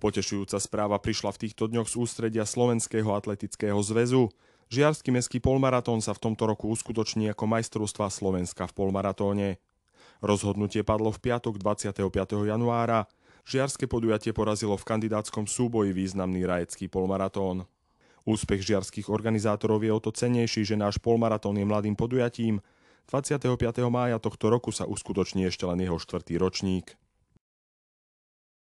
Potešujúca správa prišla v týchto dňoch z ústredia Slovenského atletického zväzu. Žiarský mestský polmaratón sa v tomto roku uskutoční ako majstrovstva Slovenska v polmaratóne. Rozhodnutie padlo v piatok 25. januára. Žiarske podujatie porazilo v kandidátskom súboji významný rajecký polmaratón. Úspech žiarských organizátorov je o to cenejší, že náš polmaratón je mladým podujatím. 25. mája tohto roku sa uskutoční ešte len jeho štvrtý ročník.